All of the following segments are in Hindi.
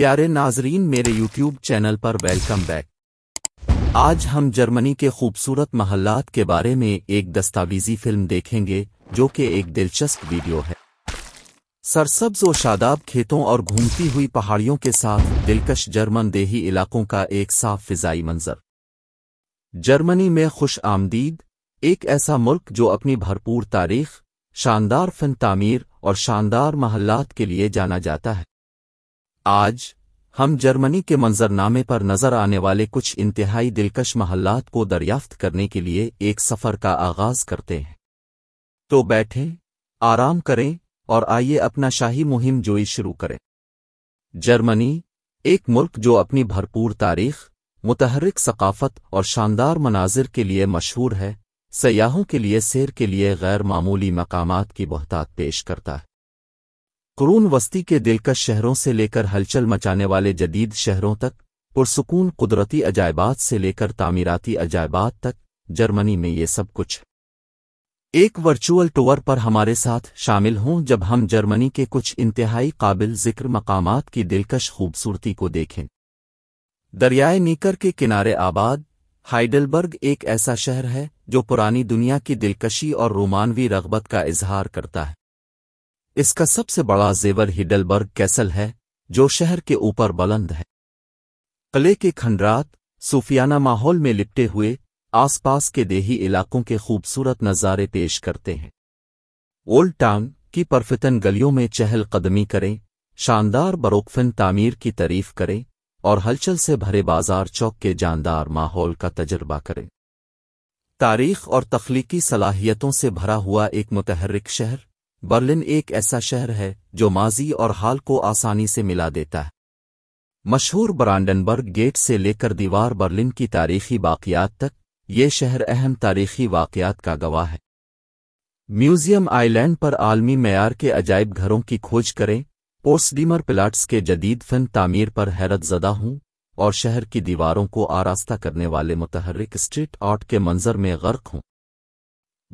प्यारे नाजरीन मेरे यूट्यूब चैनल पर वेलकम बैक आज हम जर्मनी के खूबसूरत महल्लात के बारे में एक दस्तावेजी फिल्म देखेंगे जो कि एक दिलचस्प वीडियो है सरसब्ज और शादाब खेतों और घूमती हुई पहाड़ियों के साथ दिलकश जर्मन देही इलाकों का एक साफ फिजाई मंजर जर्मनी में खुश आमदीद एक ऐसा मुल्क जो अपनी भरपूर तारीख शानदार फन तामीर और शानदार महल्लात के लिए जाना जाता है आज हम जर्मनी के मंजरनामे पर नजर आने वाले कुछ इंतहाई दिलकश महल्लात को दरियाफ्त करने के लिए एक सफ़र का आगाज करते हैं तो बैठें आराम करें और आइए अपना शाही मुहिम जोई शुरू करें जर्मनी एक मुल्क जो अपनी भरपूर तारीख मुतहरक सकाफत और शानदार मनाजिर के लिए मशहूर है सयाहों के लिए सैर के लिए गैर मामूली मकामात की बहतात पेश करता है कुरून वस्ती के दिलकश शहरों से लेकर हलचल मचाने वाले जदीद शहरों तक पुरसकून कुदरती अजायबात से लेकर तामीराती अजायबात तक जर्मनी में ये सब कुछ एक वर्चुअल टूर पर हमारे साथ शामिल हों जब हम जर्मनी के कुछ इंतहाई काबिल जिक्र मकामात की दिलकश खूबसूरती को देखें दरियाए नीकर के किनारे आबाद हाइडलबर्ग एक ऐसा शहर है जो पुरानी दुनिया की दिलकशी और रोमानवी रगबत का इजहार करता है इसका सबसे बड़ा जेवर हिडलबर्ग कैसल है जो शहर के ऊपर बुलंद है कले के खंडरात सूफियाना माहौल में लिपटे हुए आसपास के देही इलाकों के खूबसूरत नज़ारे पेश करते हैं ओल्ड टाउन की परफितन गलियों में चहल कदमी करें शानदार बरोकफिन तामीर की तारीफ करें और हलचल से भरे बाजार चौक के जानदार माहौल का तजर्बा करें तारीख और तख्लीकी सलाहियतों से भरा हुआ एक मुतहरिक शहर बर्लिन एक ऐसा शहर है जो माजी और हाल को आसानी से मिला देता है मशहूर ब्रांडनबर्ग गेट से लेकर दीवार बर्लिन की तारीखी बाकियात तक ये शहर अहम तारीखी वाकियात का गवाह है म्यूज़ियम आइलैंड पर आलमी मैार के अजायब घरों की खोज करें पोस्डीमर प्लाट्स के जदीद फन तामीर पर हैरत ज़दा हूं और शहर की दीवारों को आरास्ता करने वाले मुतहरक स्ट्रीट आर्ट के मंजर में गर्क हूं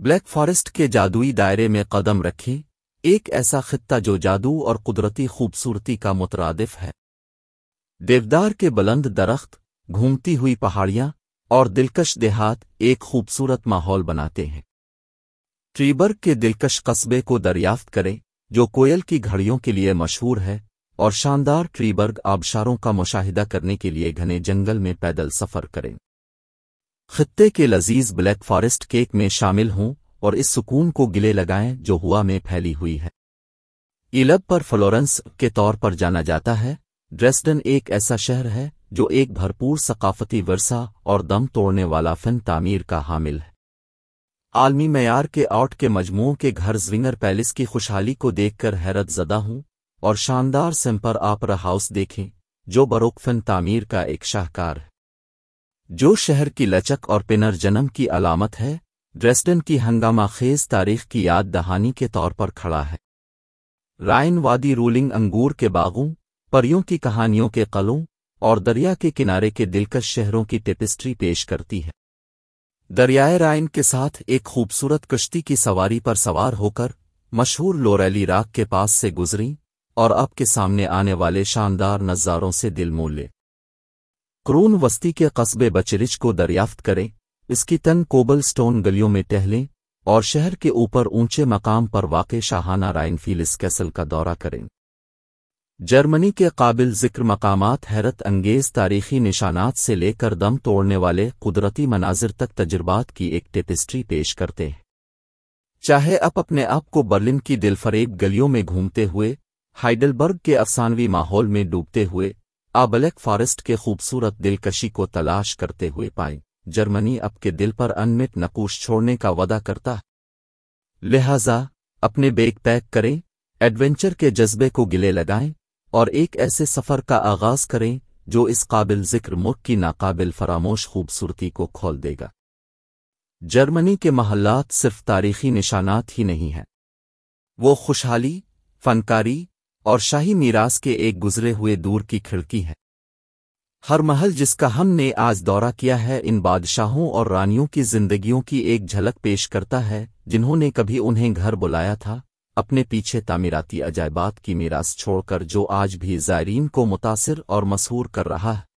ब्लैक फॉरेस्ट के जादुई दायरे में कदम रखें एक ऐसा खित्ता जो जादू और कुदरती खूबसूरती का मुतरदिफ है देवदार के बुलंद दरख्त घूमती हुई पहाड़ियाँ और दिलकश देहात एक खूबसूरत माहौल बनाते हैं ट्रीबर्ग के दिलकश कस्बे को दरियाफ्त करें जो कोयल की घड़ियों के लिए मशहूर है और शानदार ट्रीबर्ग आबशारों का मुशाहिदा करने के लिए घने जंगल में पैदल सफ़र करें खत्ते के लजीज ब्लैक फॉरेस्ट केक में शामिल हों और इस सुकून को गिले लगाएं जो हुआ में फैली हुई है इलब पर फ्लोरेंस के तौर पर जाना जाता है ड्रेस्डन एक ऐसा शहर है जो एक भरपूर सकाफती वर्षा और दम तोड़ने वाला फन तामीर का हामिल है आलमी मैार के आउट के मजमू के घर ज्विंगर पैलेस की खुशहाली को देखकर हैरत जदा हूं और शानदार सिंपर आपरा हाउस देखें जो बरोक फन तामीर का एक शाहकार है जो शहर की लचक और जन्म की अलामत है ड्रेस्डन की हंगामा खेज तारीख की याद दहानी के तौर पर खड़ा है रायन वादी रूलिंग अंगूर के बागों परियों की कहानियों के कलों और दरिया के किनारे के दिलकश शहरों की टेपिस्ट्री पेश करती है दरियाए रायन के साथ एक खूबसूरत कश्ती की सवारी पर सवार होकर मशहूर लोरेली राग के पास से गुजरी और अब के सामने आने वाले शानदार नज़ारों से दिल मोल ले क्रून वस्ती के कस्बे बचरिच को दरियाफ्त करें इसकी तन कोबल स्टोन गलियों में टहलें और शहर के ऊपर ऊंचे मकाम पर वाक़ शाहाना राइनफीलिस कैसल का दौरा करें जर्मनी के काबिल जिक्र मकाम हैरत अंगेज तारीखी निशानात से लेकर दम तोड़ने वाले कुदरती मनाजिर तक तजुर्बात की एक टेपिस्ट्री पेश करते हैं चाहे आप अपने आप को बर्लिन की दिलफरेब गलियों में घूमते हुए हाइडलबर्ग के अफसानवी माहौल में डूबते हुए आबलेक फॉरेस्ट के खूबसूरत दिलकशी को तलाश करते हुए पाएं जर्मनी आपके दिल पर अनमित नकूश छोड़ने का वादा करता है लिहाजा अपने बैग पैक करें एडवेंचर के जज्बे को गिले लगाएं और एक ऐसे सफ़र का आगाज करें जो इस काबिल जिक्र मुल्क की नाकाबिल फरामोश खूबसूरती को खोल देगा जर्मनी के महल्लात सिर्फ तारीखी निशानात ही नहीं हैं वो खुशहाली फनकारी और शाही मीरास के एक गुजरे हुए दूर की खिड़की है हर महल जिसका हमने आज दौरा किया है इन बादशाहों और रानियों की जिंदगियों की एक झलक पेश करता है जिन्होंने कभी उन्हें घर बुलाया था अपने पीछे तामीराती अजायबात की मीरास छोड़कर जो आज भी जायरीन को मुतासर और मसहूर कर रहा है